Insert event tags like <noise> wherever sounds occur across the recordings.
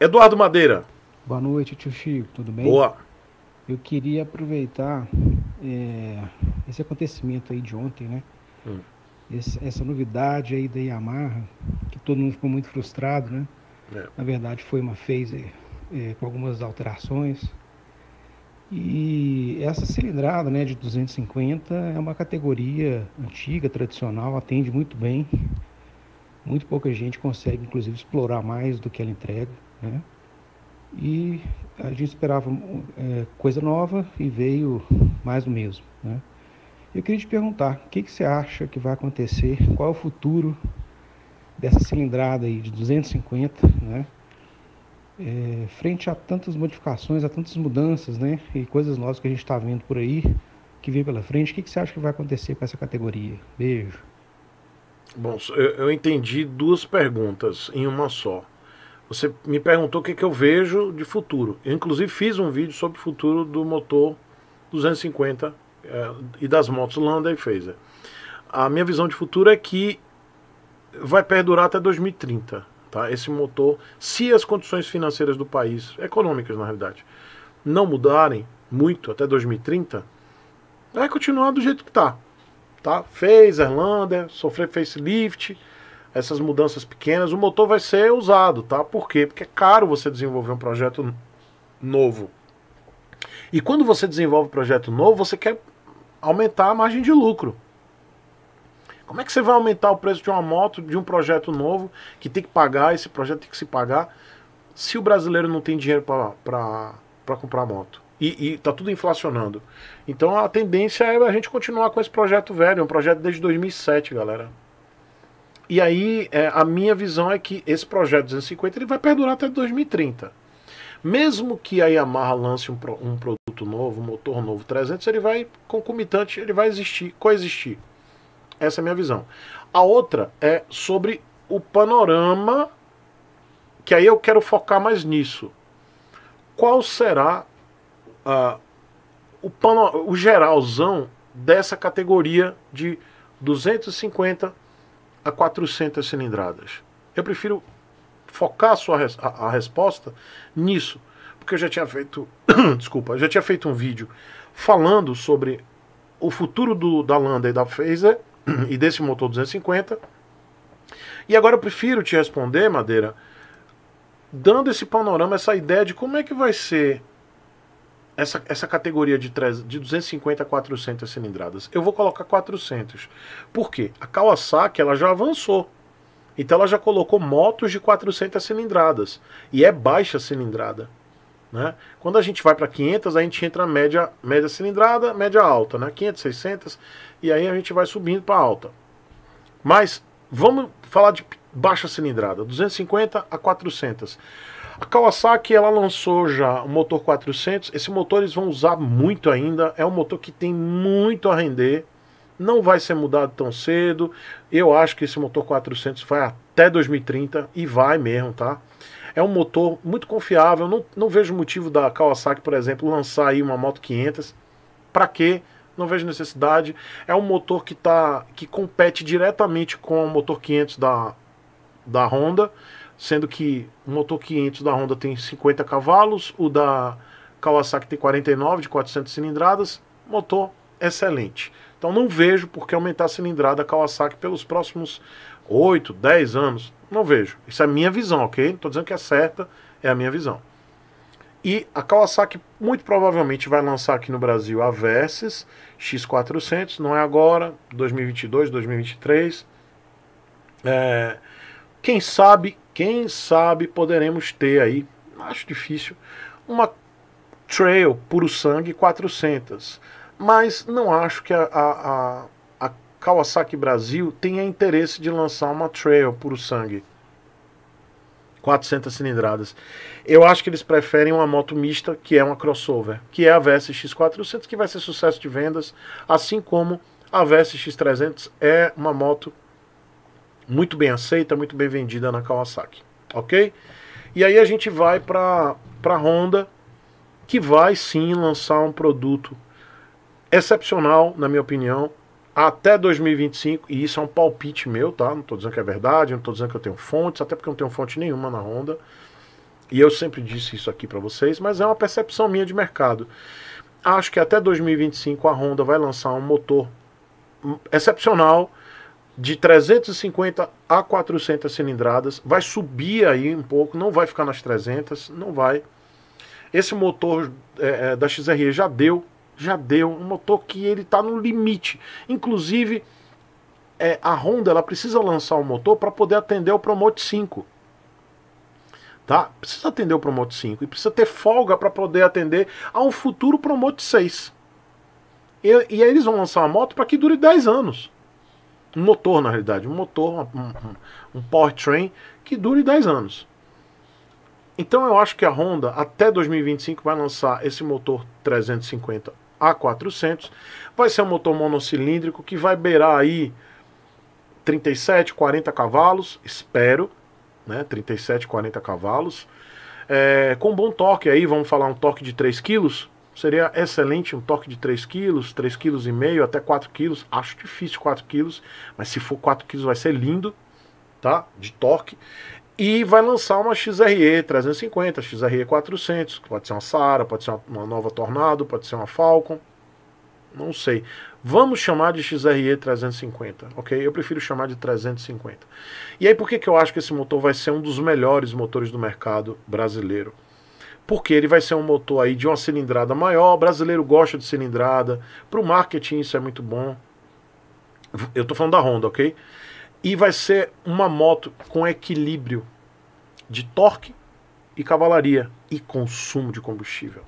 Eduardo Madeira. Boa noite, tio Chico, tudo bem? Boa. Eu queria aproveitar é, esse acontecimento aí de ontem, né? Hum. Esse, essa novidade aí da Yamaha, que todo mundo ficou muito frustrado, né? É. Na verdade, foi uma phaser é, é, com algumas alterações. E essa cilindrada né, de 250 é uma categoria antiga, tradicional, atende muito bem. Muito pouca gente consegue, inclusive, explorar mais do que ela entrega. Né? E a gente esperava é, coisa nova e veio mais o mesmo. Né? Eu queria te perguntar, o que, que você acha que vai acontecer? Qual é o futuro dessa cilindrada aí de 250, né? É, frente a tantas modificações, a tantas mudanças, né? E coisas novas que a gente está vendo por aí, que vem pela frente. O que, que você acha que vai acontecer com essa categoria? Beijo. Bom, eu entendi duas perguntas em uma só. Você me perguntou o que, é que eu vejo de futuro. Eu, inclusive, fiz um vídeo sobre o futuro do motor 250 eh, e das motos Landa e Phaser. A minha visão de futuro é que vai perdurar até 2030. Tá? Esse motor, se as condições financeiras do país, econômicas na realidade, não mudarem muito até 2030, vai continuar do jeito que está. Tá? Phaser, tá? Lander, sofrer facelift essas mudanças pequenas, o motor vai ser usado, tá? Por quê? Porque é caro você desenvolver um projeto novo. E quando você desenvolve um projeto novo, você quer aumentar a margem de lucro. Como é que você vai aumentar o preço de uma moto, de um projeto novo, que tem que pagar, esse projeto tem que se pagar, se o brasileiro não tem dinheiro para comprar moto? E, está tudo inflacionando. Então a tendência é a gente continuar com esse projeto velho, é um projeto desde 2007, galera. E aí, é, a minha visão é que esse projeto 250 ele vai perdurar até 2030. Mesmo que a Yamaha lance um, pro, um produto novo, um motor novo 300, ele vai concomitante, ele vai existir, coexistir. Essa é a minha visão. A outra é sobre o panorama, que aí eu quero focar mais nisso. Qual será uh, o, pano, o geralzão dessa categoria de 250 a 400 cilindradas. Eu prefiro focar a sua res a, a resposta nisso, porque eu já tinha feito, <coughs> desculpa, eu já tinha feito um vídeo falando sobre o futuro do, da Landa e da Phaser <coughs> e desse motor 250. E agora eu prefiro te responder, Madeira, dando esse panorama, essa ideia de como é que vai ser essa, essa categoria de, 3, de 250 a 400 cilindradas. Eu vou colocar 400. Por quê? A Kawasaki ela já avançou. Então ela já colocou motos de 400 cilindradas. E é baixa cilindrada. Né? Quando a gente vai para 500, a gente entra média, média cilindrada, média alta. Né? 500, 600. E aí a gente vai subindo para alta. Mas vamos falar de baixa cilindrada. 250 a 400. A Kawasaki ela lançou já o motor 400. Esse motor eles vão usar muito ainda. É um motor que tem muito a render. Não vai ser mudado tão cedo. Eu acho que esse motor 400 vai até 2030 e vai mesmo, tá? É um motor muito confiável. Não, não vejo motivo da Kawasaki, por exemplo, lançar aí uma moto 500. Para quê? Não vejo necessidade. É um motor que tá que compete diretamente com o motor 500 da da Honda sendo que o motor 500 da Honda tem 50 cavalos, o da Kawasaki tem 49 de 400 cilindradas, motor excelente. Então não vejo por que aumentar a cilindrada da Kawasaki pelos próximos 8, 10 anos, não vejo. Isso é minha visão, ok? Não estou dizendo que é certa, é a minha visão. E a Kawasaki muito provavelmente vai lançar aqui no Brasil a Versys X400, não é agora, 2022, 2023. É, quem sabe quem sabe poderemos ter aí, acho difícil, uma Trail Puro Sangue 400. Mas não acho que a, a, a Kawasaki Brasil tenha interesse de lançar uma Trail Puro Sangue. 400 cilindradas. Eu acho que eles preferem uma moto mista, que é uma crossover, que é a VSX 400, que vai ser sucesso de vendas, assim como a VSX 300 é uma moto muito bem aceita, muito bem vendida na Kawasaki, ok? E aí a gente vai para a Honda, que vai sim lançar um produto excepcional, na minha opinião, até 2025, e isso é um palpite meu, tá? Não estou dizendo que é verdade, não estou dizendo que eu tenho fontes, até porque eu não tenho fonte nenhuma na Honda, e eu sempre disse isso aqui para vocês, mas é uma percepção minha de mercado. Acho que até 2025 a Honda vai lançar um motor excepcional, de 350 a 400 cilindradas, vai subir aí um pouco, não vai ficar nas 300, não vai. Esse motor é, é da XRE já deu, já deu, um motor que ele está no limite. Inclusive, é, a Honda ela precisa lançar o um motor para poder atender o Promote 5. Tá? Precisa atender o Promote 5 e precisa ter folga para poder atender a um futuro Promote 6. E, e aí eles vão lançar uma moto para que dure 10 anos um motor na realidade, um motor, um, um powertrain que dure 10 anos. Então eu acho que a Honda até 2025 vai lançar esse motor 350 A400, vai ser um motor monocilíndrico que vai beirar aí 37, 40 cavalos, espero, né, 37, 40 cavalos, é, com bom torque aí, vamos falar um torque de 3 quilos, Seria excelente um torque de 3 kg, 3,5 kg, até 4 kg. Acho difícil 4 kg, mas se for 4 kg vai ser lindo, tá? De torque. E vai lançar uma XRE 350, XRE 400, que pode ser uma Sara, pode ser uma, uma nova Tornado, pode ser uma Falcon, não sei. Vamos chamar de XRE 350, ok? Eu prefiro chamar de 350. E aí por que, que eu acho que esse motor vai ser um dos melhores motores do mercado brasileiro? porque ele vai ser um motor aí de uma cilindrada maior. O brasileiro gosta de cilindrada. Para o marketing isso é muito bom. Eu estou falando da Honda, ok? E vai ser uma moto com equilíbrio de torque e cavalaria e consumo de combustível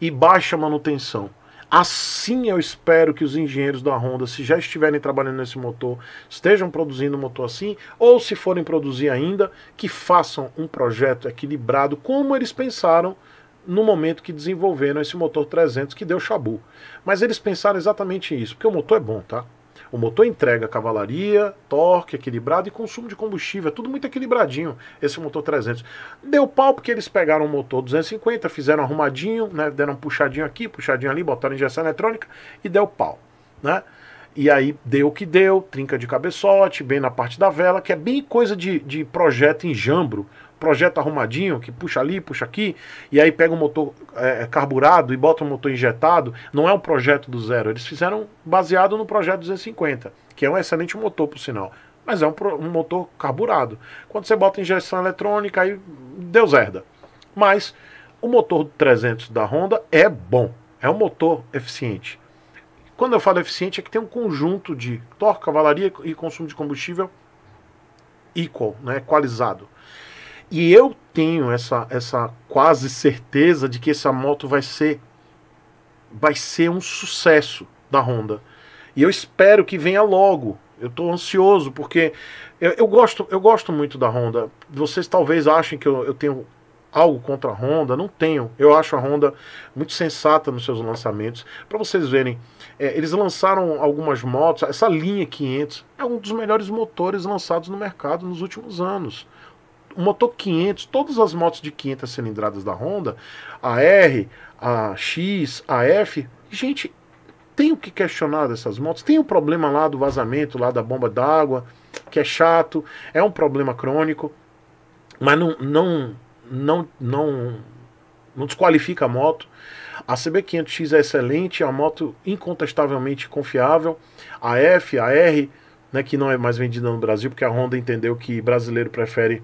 e baixa manutenção. Assim eu espero que os engenheiros da Honda, se já estiverem trabalhando nesse motor, estejam produzindo um motor assim, ou se forem produzir ainda, que façam um projeto equilibrado como eles pensaram no momento que desenvolveram esse motor 300 que deu chabu. Mas eles pensaram exatamente isso, porque o motor é bom, tá? O motor entrega cavalaria, torque equilibrado e consumo de combustível, é tudo muito equilibradinho esse motor 300. Deu pau porque eles pegaram o motor 250, fizeram arrumadinho, né, deram um puxadinho aqui, puxadinho ali, botaram injeção eletrônica e deu pau, né? E aí deu o que deu, trinca de cabeçote, bem na parte da vela, que é bem coisa de, de projeto em jambro projeto arrumadinho, que puxa ali, puxa aqui, e aí pega um motor é, é, carburado e bota um motor injetado, não é um projeto do zero. Eles fizeram baseado no projeto 250, que é um excelente motor, por sinal. Mas é um, um motor carburado. Quando você bota injeção eletrônica, aí deu zerda. Mas o motor 300 da Honda é bom, é um motor eficiente. Quando eu falo eficiente, é que tem um conjunto de torque, cavalaria e consumo de combustível equal, né, equalizado. E eu tenho essa, essa quase certeza de que essa moto vai ser vai ser um sucesso da Honda. E eu espero que venha logo. Eu estou ansioso porque eu, eu, gosto eu gosto muito da Honda. Vocês talvez achem que eu, eu tenho algo contra a Honda, não tenho. Eu acho a Honda muito sensata nos seus lançamentos. Para vocês verem, é, eles lançaram algumas motos, essa linha 500 é um dos melhores motores lançados no mercado nos últimos anos o motor 500, todas as motos de 500 cilindradas da Honda, a R, a X, a F, gente, tem o que questionar dessas motos. Tem o um problema lá do vazamento, lá da bomba d'água, que é chato, é um problema crônico, mas não não não não não desqualifica a moto. A CB500X é excelente, é uma moto incontestavelmente confiável. A F, a R, né, que não é mais vendida no Brasil, porque a Honda entendeu que brasileiro prefere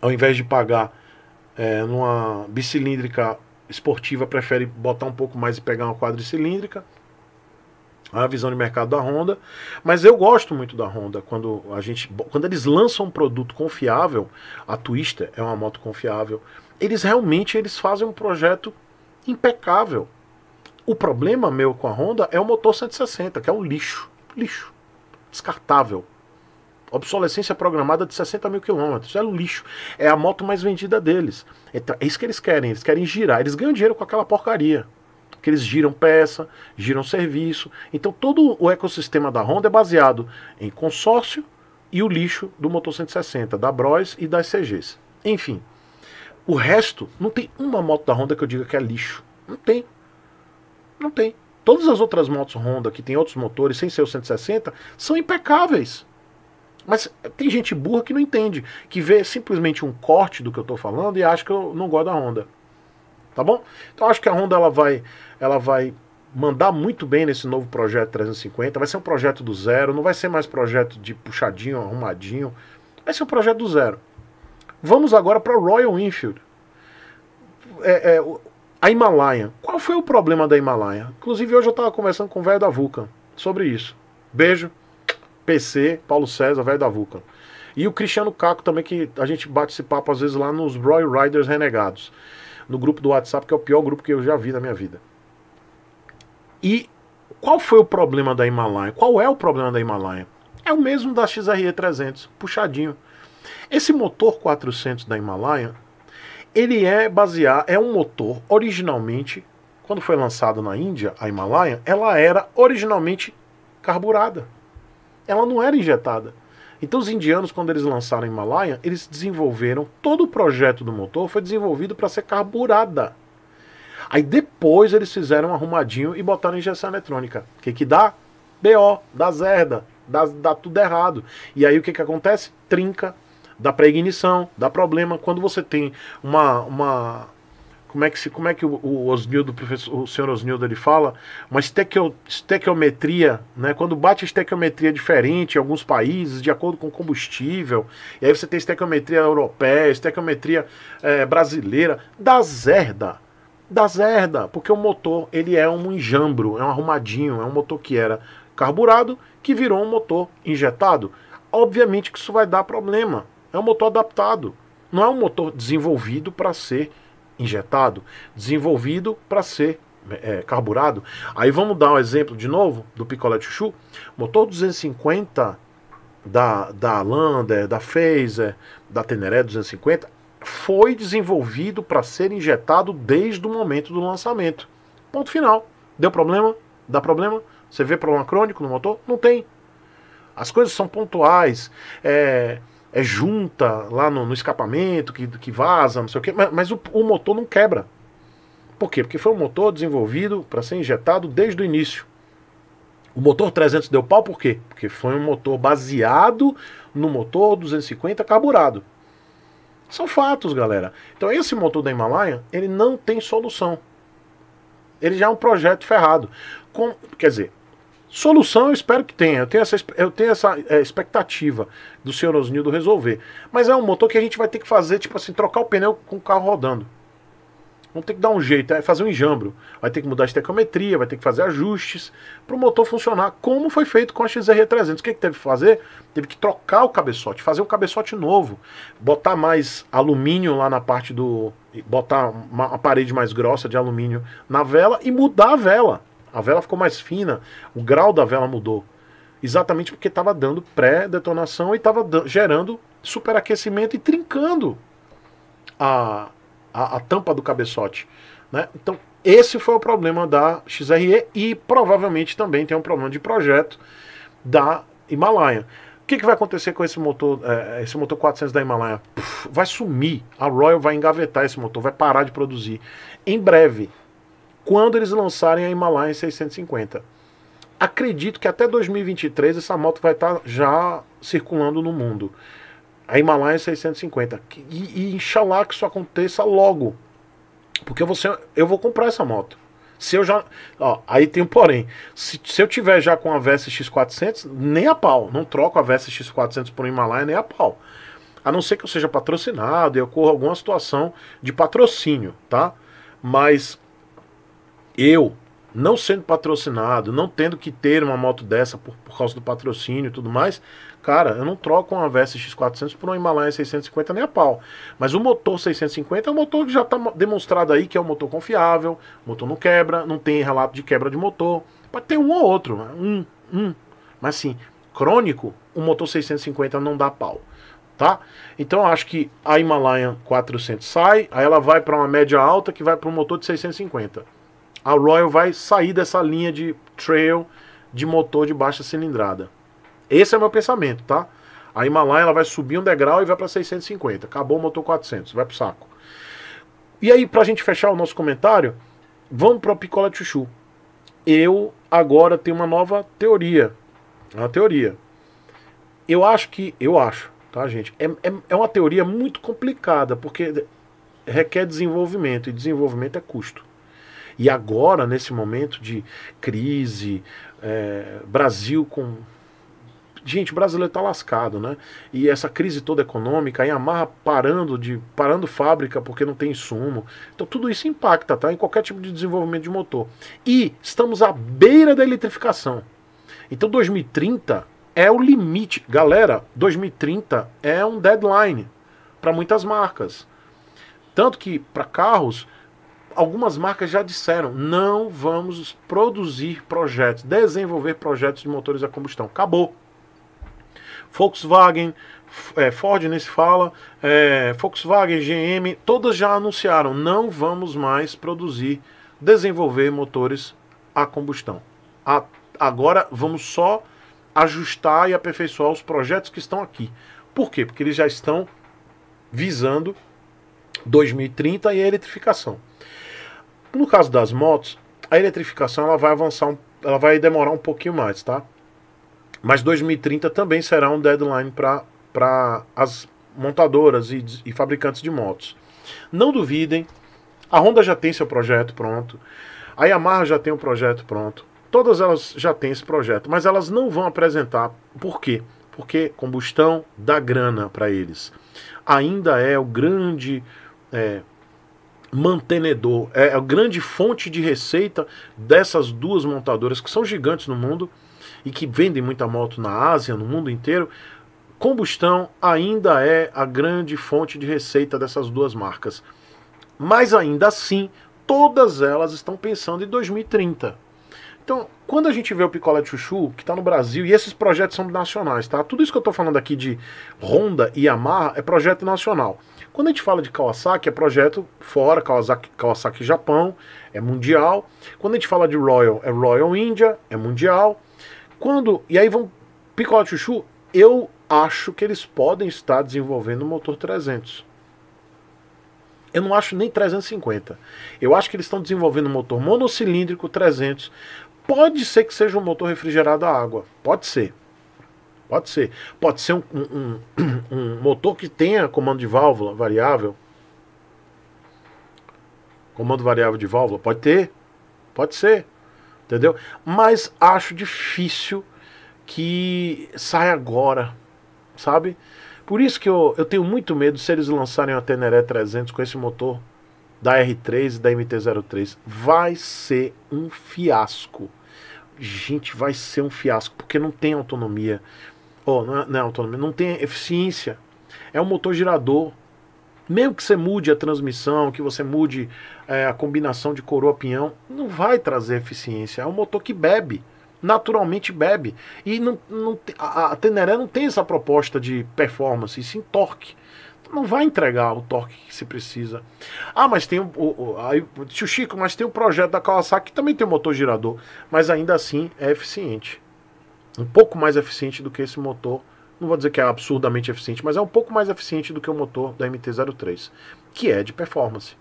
ao invés de pagar é, numa bicilíndrica esportiva, prefere botar um pouco mais e pegar uma quadricilíndrica. A visão de mercado da Honda, mas eu gosto muito da Honda quando a gente, quando eles lançam um produto confiável, a Twister é uma moto confiável. Eles realmente eles fazem um projeto impecável. O problema meu com a Honda é o motor 160, que é um lixo, lixo, descartável obsolescência programada de 60 mil quilômetros. É um lixo. É a moto mais vendida deles. É, é isso que eles querem. Eles querem girar. Eles ganham dinheiro com aquela porcaria. Que eles giram peça, giram serviço. Então todo o ecossistema da Honda é baseado em consórcio e o lixo do motor 160, da Bros e das CGs. Enfim, o resto não tem uma moto da Honda que eu diga que é lixo. Não tem. Não tem. Todas as outras motos Honda que tem outros motores sem ser o 160 são impecáveis. Mas tem gente burra que não entende, que vê simplesmente um corte do que eu estou falando e acha que eu não gosto da Honda. Tá bom? Então acho que a Honda ela vai, ela vai mandar muito bem nesse novo projeto 350. Vai ser um projeto do zero, não vai ser mais projeto de puxadinho, arrumadinho. Vai ser um projeto do zero. Vamos agora para Royal Enfield. É, é, a Himalaia. Qual foi o problema da Himalaia? Inclusive, hoje eu estava conversando com o velho da Vulcan sobre isso. Beijo. PC, Paulo César, velho da Vulcan. E o Cristiano Caco também, que a gente bate esse papo às vezes lá nos Roy Riders Renegados. No grupo do WhatsApp, que é o pior grupo que eu já vi na minha vida. E qual foi o problema da Himalaia? Qual é o problema da Himalaia? É o mesmo da XRE 300, puxadinho. Esse motor 400 da Himalaia, ele é baseado, é um motor originalmente, quando foi lançado na Índia, a Himalaia, ela era originalmente carburada ela não era injetada. Então os indianos, quando eles lançaram em Himalaia, eles desenvolveram, todo o projeto do motor foi desenvolvido para ser carburada. Aí depois eles fizeram um arrumadinho e botaram injeção eletrônica. O que que dá? BO, dá zerda, dá, dá tudo errado. E aí o que que acontece? Trinca, dá pré-ignição, dá problema. Quando você tem uma, uma como é que se, como é que o, o Osnildo, o, o senhor Osnildo ele fala, uma estequiometria, né? Quando bate estequiometria é diferente em alguns países, de acordo com combustível, e aí você tem estequiometria europeia, estequiometria é, brasileira, da zerda da zerda, porque o motor ele é um enjambro, é um arrumadinho, é um motor que era carburado que virou um motor injetado. Obviamente que isso vai dar problema. É um motor adaptado, não é um motor desenvolvido para ser injetado, desenvolvido para ser é, carburado. Aí vamos dar um exemplo de novo do picolé chuchu. Motor 250 da, da Lander, da Phaser, da Teneré 250 foi desenvolvido para ser injetado desde o momento do lançamento. Ponto final. Deu problema? Dá problema? Você vê problema crônico no motor? Não tem. As coisas são pontuais. É, é junta lá no, no escapamento, que, que vaza, não sei o quê, mas, mas o, o motor não quebra. Por quê? Porque foi um motor desenvolvido para ser injetado desde o início. O motor 300 deu pau por quê? Porque foi um motor baseado no motor 250 carburado. São fatos, galera. Então esse motor da Himalaia, ele não tem solução. Ele já é um projeto ferrado. Com, quer dizer, Solução eu espero que tenha, eu tenho essa, eu tenho essa é, expectativa do senhor Osnildo resolver. Mas é um motor que a gente vai ter que fazer, tipo assim, trocar o pneu com o carro rodando. Vamos ter que dar um jeito, é fazer um enjambro. Vai ter que mudar a estequiometria, vai ter que fazer ajustes para o motor funcionar, como foi feito com a XR300. O que, é que teve que fazer? Teve que trocar o cabeçote, fazer um cabeçote novo, botar mais alumínio lá na parte do. botar uma, uma parede mais grossa de alumínio na vela e mudar a vela. A vela ficou mais fina, o grau da vela mudou. Exatamente porque estava dando pré-detonação e estava gerando superaquecimento e trincando a, a, a tampa do cabeçote. Né? Então, esse foi o problema da XRE e provavelmente também tem um problema de projeto da Himalaia. O que, que vai acontecer com esse motor, é, esse motor 400 da Himalaia? Puf, vai sumir, a Royal vai engavetar esse motor, vai parar de produzir em breve quando eles lançarem a Himalayan 650. Acredito que até 2023 essa moto vai estar tá já circulando no mundo. A Himalayan 650. E, e inshallah que isso aconteça logo. Porque você, eu vou comprar essa moto. Se eu já. Ó, aí tem um porém. Se, se eu tiver já com a Versa X400, nem a pau. Não troco a Versa X400 por um Himalayan, nem a pau. A não ser que eu seja patrocinado e ocorra alguma situação de patrocínio, tá? Mas eu, não sendo patrocinado, não tendo que ter uma moto dessa por, por causa do patrocínio e tudo mais, cara, eu não troco uma Versa X400 por uma Himalaya 650 nem a pau. Mas o motor 650 é um motor que já está demonstrado aí que é um motor confiável, motor não quebra, não tem relato de quebra de motor. Pode ter um ou outro, um, um. Mas assim, crônico, o motor 650 não dá pau. Tá? Então acho que a Himalayan 400 sai, aí ela vai para uma média alta que vai para um motor de 650 a Royal vai sair dessa linha de trail de motor de baixa cilindrada. Esse é o meu pensamento, tá? A Himalaya ela vai subir um degrau e vai para 650. Acabou o motor 400, vai pro saco. E aí, para a gente fechar o nosso comentário, vamos para o Picola Chuchu. Eu agora tenho uma nova teoria. Uma teoria. Eu acho que. Eu acho, tá, gente? É, é, é uma teoria muito complicada, porque requer desenvolvimento, e desenvolvimento é custo. E agora, nesse momento de crise, é, Brasil com. Gente, o brasileiro está lascado, né? E essa crise toda econômica aí amarra parando de parando fábrica porque não tem insumo. Então tudo isso impacta, tá? Em qualquer tipo de desenvolvimento de motor. E estamos à beira da eletrificação. Então 2030 é o limite. Galera, 2030 é um deadline para muitas marcas. Tanto que para carros, algumas marcas já disseram: não vamos produzir projetos, desenvolver projetos de motores a combustão. Acabou. Volkswagen, é, Ford nem se fala, é, Volkswagen, GM, todas já anunciaram: não vamos mais produzir, desenvolver motores a combustão. A, agora vamos só ajustar e aperfeiçoar os projetos que estão aqui. Por quê? Porque eles já estão visando 2030 e a eletrificação. No caso das motos, a eletrificação ela vai avançar, um, ela vai demorar um pouquinho mais, tá? Mas 2030 também será um deadline para as montadoras e, e fabricantes de motos. Não duvidem, a Honda já tem seu projeto pronto, a Yamaha já tem o um projeto pronto, todas elas já têm esse projeto, mas elas não vão apresentar. Por quê? Porque combustão dá grana para eles. Ainda é o grande é, mantenedor, é a grande fonte de receita dessas duas montadoras que são gigantes no mundo e que vendem muita moto na Ásia, no mundo inteiro. Combustão ainda é a grande fonte de receita dessas duas marcas. Mas ainda assim, todas elas estão pensando em 2030. Então, quando a gente vê o Picolé de Chuchu, que está no Brasil, e esses projetos são nacionais, tá? Tudo isso que eu estou falando aqui de Honda e Yamaha é projeto nacional. Quando a gente fala de Kawasaki, é projeto fora, Kawasaki, Kawasaki Japão, é mundial. Quando a gente fala de Royal, é Royal India, é mundial. Quando, e aí vão Picote Chuchu, eu acho que eles podem estar desenvolvendo um motor 300. Eu não acho nem 350. Eu acho que eles estão desenvolvendo um motor monocilíndrico 300. Pode ser que seja um motor refrigerado a água. Pode ser. Pode ser. Pode ser um, um, <clears throat> um, motor que tenha comando de válvula variável. Comando variável de válvula. Pode ter. Pode ser. Entendeu? Mas acho difícil que saia agora. Sabe? Por isso que eu, eu tenho muito medo se eles lançarem a Teneré 300 com esse motor da R3 e da MT-03. Vai ser um fiasco. Gente, vai ser um fiasco, porque não tem autonomia, Oh, não, é, não é autonomia, não tem eficiência. É um motor girador. Mesmo que você mude a transmissão, que você mude é, a combinação de coroa-pinhão, não vai trazer eficiência. É um motor que bebe, naturalmente bebe. E não, não, a, a Teneré não tem essa proposta de performance, sim torque não vai entregar o torque que se precisa. Ah, mas tem o, o, o aí, tio Chico, mas tem o projeto da Kawasaki que também tem um motor girador, mas ainda assim é eficiente um pouco mais eficiente do que esse motor. Não vou dizer que é absurdamente eficiente, mas é um pouco mais eficiente do que o motor da MT-03, que é de performance.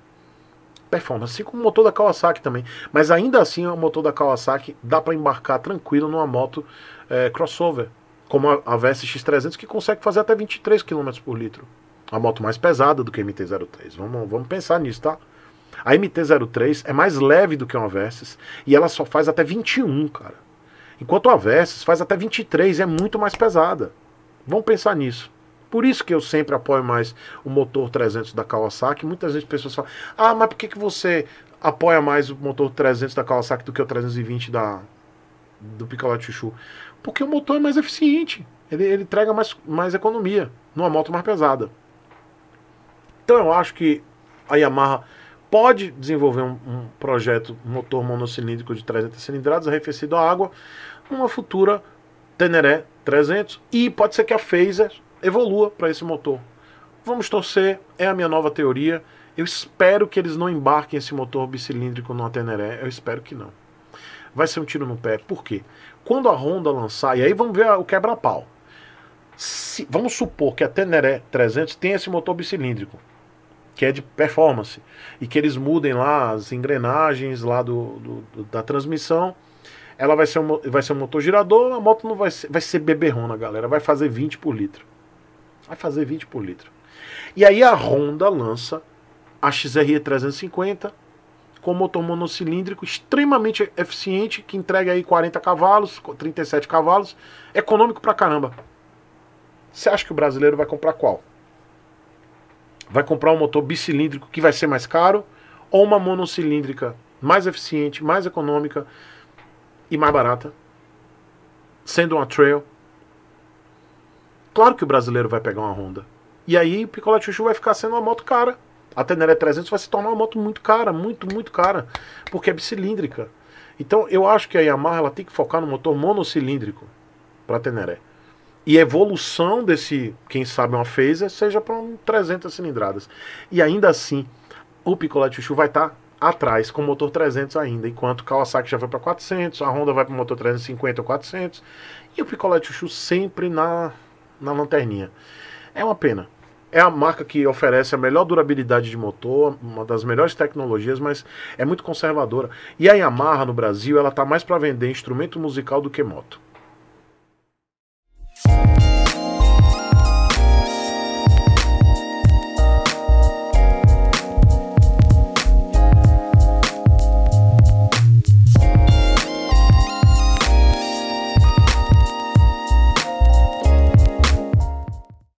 Performance, assim como o motor da Kawasaki também. Mas ainda assim, o motor da Kawasaki dá para embarcar tranquilo numa moto é, crossover, como a, a VSX300, que consegue fazer até 23 km por litro. A moto mais pesada do que a MT-03. Vamos, vamos pensar nisso, tá? A MT-03 é mais leve do que uma Versys e ela só faz até 21, cara. Enquanto a Versus faz até 23, é muito mais pesada. Vão pensar nisso. Por isso que eu sempre apoio mais o motor 300 da Kawasaki. Muitas vezes pessoas falam: "Ah, mas por que, que você apoia mais o motor 300 da Kawasaki do que o 320 da do Picolé Chuchu?" Porque o motor é mais eficiente. Ele, ele entrega mais, mais economia numa moto mais pesada. Então eu acho que a Yamaha pode desenvolver um, um projeto motor monocilíndrico de 300 cilindradas arrefecido a água, uma futura Teneré 300 e pode ser que a Phaser evolua para esse motor. Vamos torcer, é a minha nova teoria. Eu espero que eles não embarquem esse motor bicilíndrico numa Teneré, eu espero que não. Vai ser um tiro no pé, por quê? Quando a Honda lançar, e aí vamos ver o quebra-pau. vamos supor que a Teneré 300 tem esse motor bicilíndrico que é de performance. E que eles mudem lá as engrenagens lá do, do, do da transmissão. Ela vai ser, um, vai ser um motor girador, a moto não vai ser, vai ser beberrona, galera. Vai fazer 20 por litro. Vai fazer 20 por litro. E aí a Honda lança a XRE 350 com motor monocilíndrico extremamente eficiente, que entrega aí 40 cavalos, 37 cavalos, econômico pra caramba. Você acha que o brasileiro vai comprar qual? vai comprar um motor bicilíndrico que vai ser mais caro ou uma monocilíndrica mais eficiente, mais econômica e mais barata, sendo uma trail. Claro que o brasileiro vai pegar uma Honda. E aí o picolé Chuchu vai ficar sendo uma moto cara. A Tenere 300 vai se tornar uma moto muito cara, muito, muito cara, porque é bicilíndrica. Então eu acho que a Yamaha ela tem que focar no motor monocilíndrico para a Tenere. E a evolução desse, quem sabe, uma phaser seja para um 300 cilindradas. E ainda assim, o picolé Chuchu vai estar tá atrás com motor 300 ainda, enquanto o Kawasaki já vai para 400, a Honda vai para o motor 350 ou 400, e o picolé Chuchu sempre na, na lanterninha. É uma pena. É a marca que oferece a melhor durabilidade de motor, uma das melhores tecnologias, mas é muito conservadora. E a Yamaha no Brasil, ela está mais para vender instrumento musical do que moto.